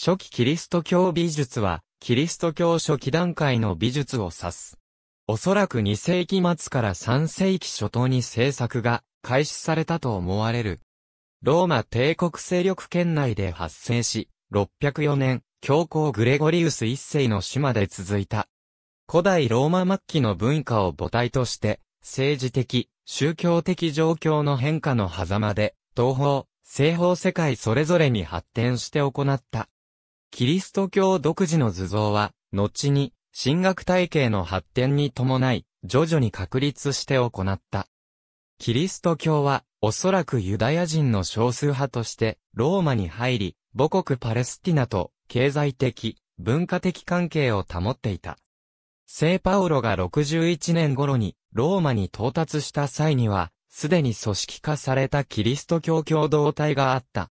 初期キリスト教美術は、キリスト教初期段階の美術を指す。おそらく2世紀末から3世紀初頭に制作が開始されたと思われる。ローマ帝国勢力圏内で発生し、604年、教皇グレゴリウス一世の死まで続いた。古代ローマ末期の文化を母体として、政治的、宗教的状況の変化の狭間で、東方、西方世界それぞれに発展して行ったキリスト教独自の図像は、後に、神学体系の発展に伴い、徐々に確立して行った。キリスト教は、おそらくユダヤ人の少数派として、ローマに入り、母国パレスティナと、経済的、文化的関係を保っていた。聖パウロが61年頃に、ローマに到達した際には、すでに組織化されたキリスト教共同体があった。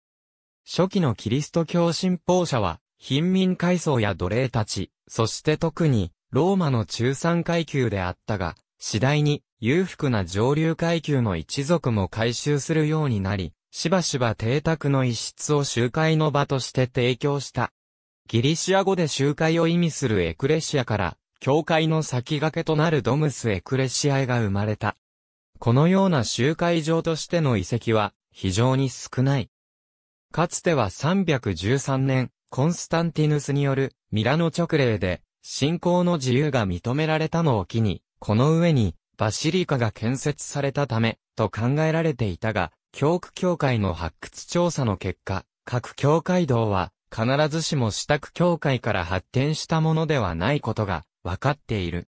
初期のキリスト教信奉者は、貧民階層や奴隷たち、そして特に、ローマの中産階級であったが、次第に、裕福な上流階級の一族も回収するようになり、しばしば邸宅の一室を集会の場として提供した。ギリシア語で集会を意味するエクレシアから、教会の先駆けとなるドムスエクレシアが生まれた。このような集会場としての遺跡は、非常に少ない。かつては313年、コンスタンティヌスによるミラノ直令で信仰の自由が認められたのを機に、この上にバシリカが建設されたためと考えられていたが、教区教会の発掘調査の結果、各教会堂は必ずしも支度教会から発展したものではないことが分かっている。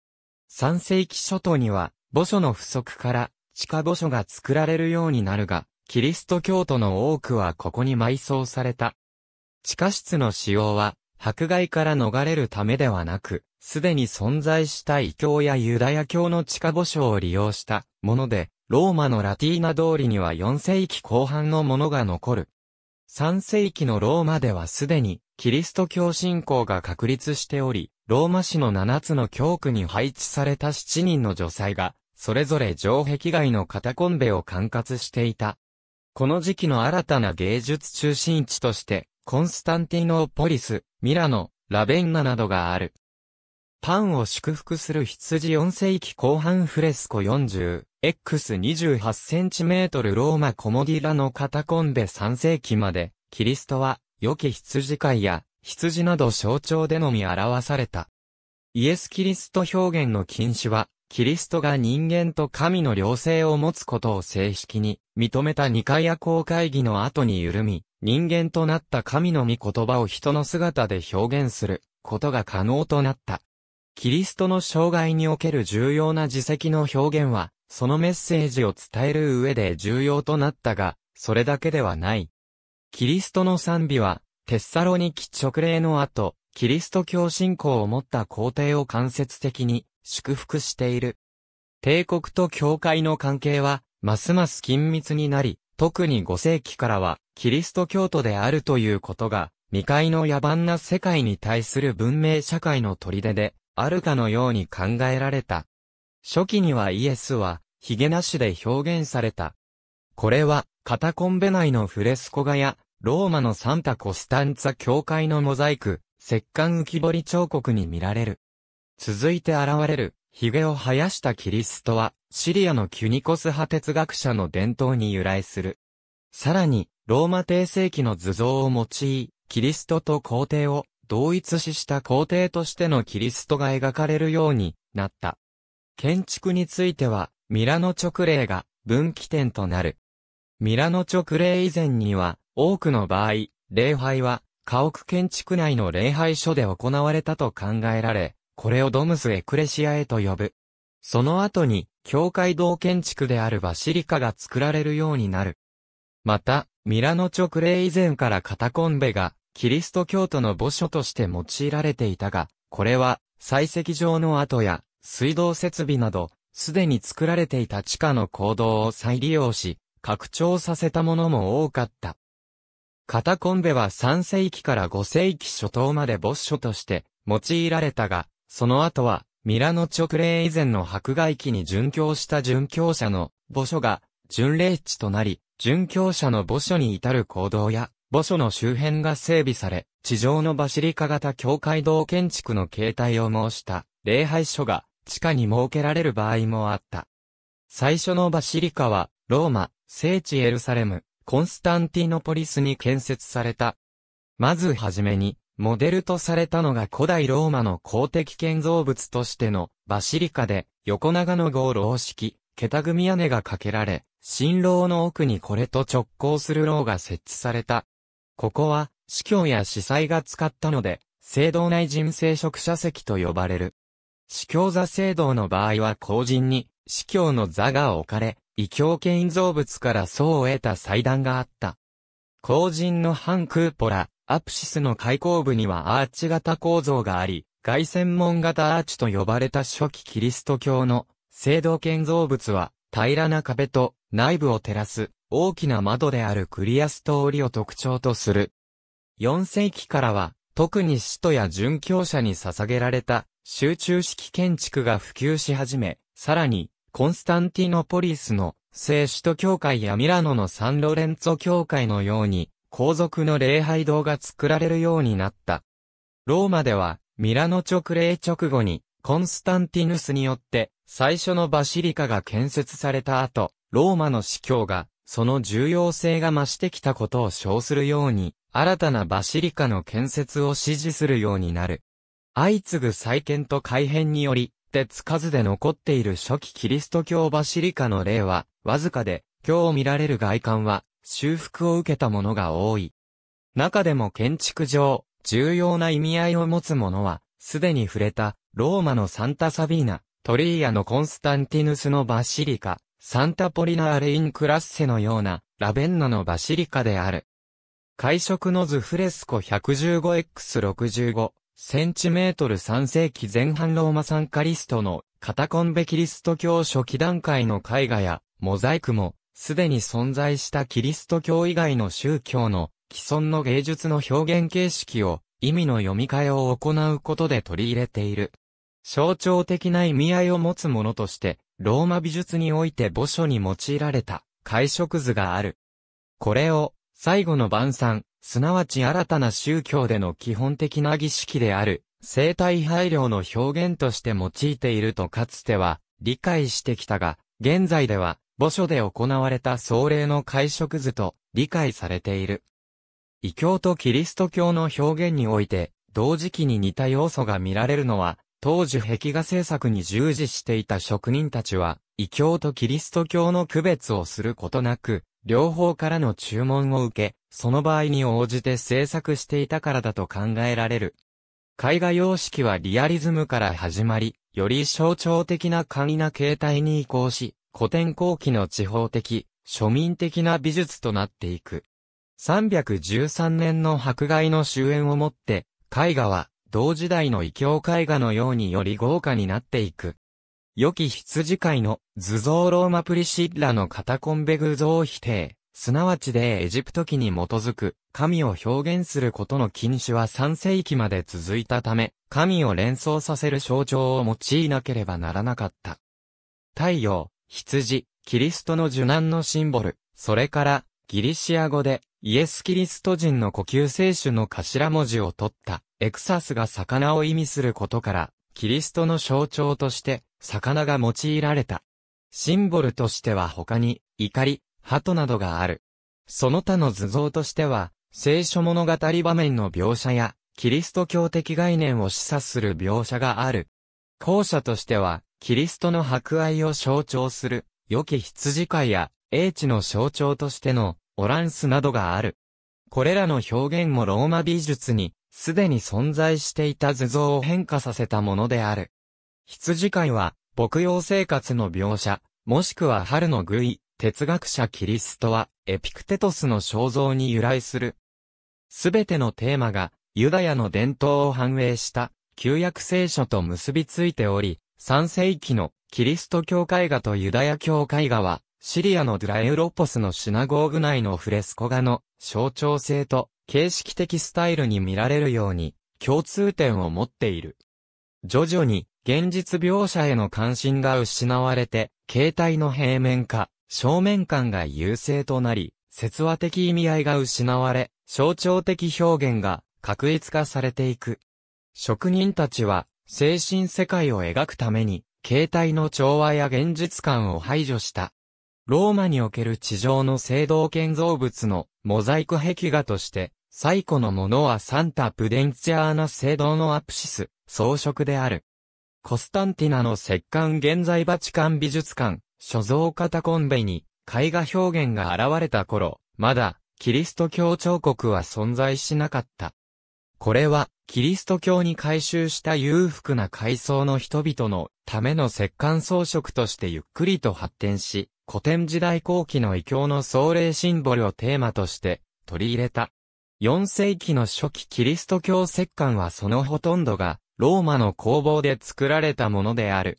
3世紀初頭には墓所の不足から地下墓所が作られるようになるが、キリスト教徒の多くはここに埋葬された。地下室の使用は、迫害から逃れるためではなく、すでに存在した異教やユダヤ教の地下墓所を利用したもので、ローマのラティーナ通りには4世紀後半のものが残る。3世紀のローマではすでにキリスト教信仰が確立しており、ローマ市の7つの教区に配置された7人の女性が、それぞれ城壁外のカタコンベを管轄していた。この時期の新たな芸術中心地として、コンスタンティノーポリス、ミラノ、ラベンナなどがある。パンを祝福する羊4世紀後半フレスコ 40x28cm ローマコモディラのカタコンベ3世紀まで、キリストは、良き羊飼いや、羊など象徴でのみ表された。イエス・キリスト表現の禁止は、キリストが人間と神の両性を持つことを正式に認めた二回夜行会議の後に緩み、人間となった神の御言葉を人の姿で表現することが可能となった。キリストの障害における重要な自責の表現は、そのメッセージを伝える上で重要となったが、それだけではない。キリストの賛美は、テッサロニキ直令の後、キリスト教信仰を持った皇帝を間接的に祝福している。帝国と教会の関係は、ますます緊密になり、特に5世紀からは、キリスト教徒であるということが、未開の野蛮な世界に対する文明社会の砦で、あるかのように考えられた。初期にはイエスは、ヒゲなしで表現された。これは、カタコンベ内のフレスコ画や、ローマのサンタ・コスタンツァ教会のモザイク、石棺浮き彫り彫刻に見られる。続いて現れる、髭を生やしたキリストは、シリアのキュニコス派哲学者の伝統に由来する。さらに、ローマ帝世紀の図像を用い、キリストと皇帝を同一視した皇帝としてのキリストが描かれるようになった。建築については、ミラノ直令が分岐点となる。ミラノ直令以前には、多くの場合、礼拝は、家屋建築内の礼拝所で行われたと考えられ、これをドムス・エクレシアへと呼ぶ。その後に、教会道建築であるバシリカが作られるようになる。また、ミラノ直令以前からカタコンベが、キリスト教徒の墓所として用いられていたが、これは、採石場の跡や、水道設備など、すでに作られていた地下の坑道を再利用し、拡張させたものも多かった。カタコンベは3世紀から5世紀初頭まで墓所として用いられたが、その後は、ミラノ直令以前の迫害期に殉教した殉教者の墓所が巡礼地となり、殉教者の墓所に至る行動や、墓所の周辺が整備され、地上のバシリカ型教会堂建築の形態を申した礼拝所が地下に設けられる場合もあった。最初のバシリカは、ローマ、聖地エルサレム、コンスタンティノポリスに建設された。まずはじめに、モデルとされたのが古代ローマの公的建造物としてのバシリカで横長の号楼式、桁組屋根がかけられ、新楼の奥にこれと直行する楼が設置された。ここは、司教や司祭が使ったので、聖堂内人聖職者席と呼ばれる。司教座聖堂の場合は後人に、司教の座が置かれ、異教建造物から層を得た祭壇があった。後人の反クーポラ、アプシスの開口部にはアーチ型構造があり、外専門型アーチと呼ばれた初期キリスト教の聖堂建造物は平らな壁と内部を照らす大きな窓であるクリアストーリを特徴とする。4世紀からは特に使徒や殉教者に捧げられた集中式建築が普及し始め、さらにコンスタンティノポリスの聖使徒教会やミラノのサンロレンツォ教会のように皇族の礼拝堂が作られるようになった。ローマでは、ミラノ直礼直後に、コンスタンティヌスによって、最初のバシリカが建設された後、ローマの司教が、その重要性が増してきたことを称するように、新たなバシリカの建設を支持するようになる。相次ぐ再建と改変により、手つかずで残っている初期キリスト教バシリカの例は、わずかで、今日見られる外観は、修復を受けたものが多い。中でも建築上、重要な意味合いを持つものは、すでに触れた、ローマのサンタサビーナ、トリーアのコンスタンティヌスのバシリカ、サンタポリナーレインクラッセのような、ラベンナのバシリカである。会食の図フレスコ 115x65、センチメートル3世紀前半ローマ産カリストのカタコンベキリスト教初期段階の絵画やモザイクもすでに存在したキリスト教以外の宗教の既存の芸術の表現形式を意味の読み替えを行うことで取り入れている。象徴的な意味合いを持つものとして、ローマ美術において墓所に用いられた解釈図がある。これを最後の晩餐、すなわち新たな宗教での基本的な儀式である、生体配慮の表現として用いているとかつては理解してきたが、現在では墓所で行われた壮麗の会食図と理解されている。異教とキリスト教の表現において、同時期に似た要素が見られるのは、当時壁画制作に従事していた職人たちは、異教とキリスト教の区別をすることなく、両方からの注文を受け、その場合に応じて制作していたからだと考えられる。絵画様式はリアリズムから始まり、より象徴的な簡易な形態に移行し、古典後期の地方的、庶民的な美術となっていく。313年の迫害の終焉をもって、絵画は、同時代の異教絵画のようにより豪華になっていく。良き羊飼いの図像ローマプリシッラのカタコンベ偶像を否定、すなわちでエジプト記に基づく神を表現することの禁止は3世紀まで続いたため、神を連想させる象徴を用いなければならなかった。太陽、羊、キリストの受難のシンボル、それから、ギリシア語で、イエス・キリスト人の呼吸聖種の頭文字を取った、エクサスが魚を意味することから、キリストの象徴として、魚が用いられた。シンボルとしては他に、怒り、鳩などがある。その他の図像としては、聖書物語場面の描写や、キリスト教的概念を示唆する描写がある。後者としては、キリストの博愛を象徴する、良き羊飼いや、英知の象徴としての、オランスなどがある。これらの表現もローマ美術に、すでに存在していた図像を変化させたものである。羊飼いは、牧羊生活の描写、もしくは春の愚意、哲学者キリストは、エピクテトスの肖像に由来する。すべてのテーマが、ユダヤの伝統を反映した、旧約聖書と結びついており、3世紀のキリスト教会画とユダヤ教会画は、シリアのドラエウロポスのシナゴーグ内のフレスコ画の象徴性と形式的スタイルに見られるように共通点を持っている。徐々に現実描写への関心が失われて、形態の平面化、正面感が優勢となり、説話的意味合いが失われ、象徴的表現が確一化されていく。職人たちは精神世界を描くために、形態の調和や現実感を排除した。ローマにおける地上の聖堂建造物のモザイク壁画として、最古のものはサンタ・プデンチアーナ聖堂のアプシス、装飾である。コスタンティナの石棺現在バチカン美術館、所蔵タコンベに絵画表現が現れた頃、まだキリスト教彫刻は存在しなかった。これは、キリスト教に改宗した裕福な階層の人々のための石棺装飾としてゆっくりと発展し、古典時代後期の異教の壮麗シンボルをテーマとして取り入れた。4世紀の初期キリスト教石棺はそのほとんどがローマの工房で作られたものである。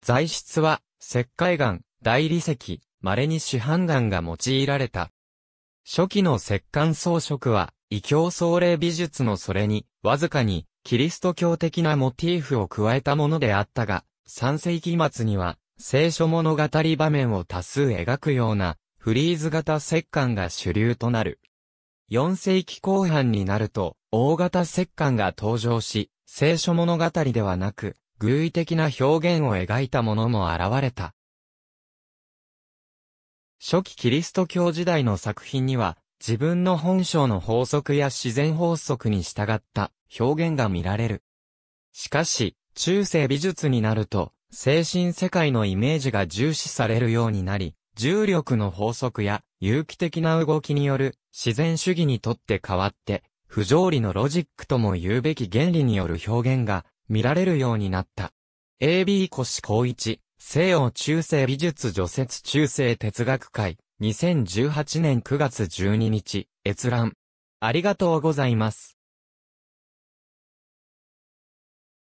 材質は石灰岩、大理石、稀に市販岩が用いられた。初期の石棺装飾は、異教壮霊美術のそれに、わずかに、キリスト教的なモティーフを加えたものであったが、3世紀末には、聖書物語場面を多数描くような、フリーズ型石棺が主流となる。4世紀後半になると、大型石棺が登場し、聖書物語ではなく、偶意的な表現を描いたものも現れた。初期キリスト教時代の作品には、自分の本性の法則や自然法則に従った表現が見られる。しかし、中世美術になると、精神世界のイメージが重視されるようになり、重力の法則や有機的な動きによる自然主義にとって変わって、不条理のロジックとも言うべき原理による表現が見られるようになった。AB コシ高一、西洋中世美術除雪中世哲学会、2018年9月12日、閲覧。ありがとうございます。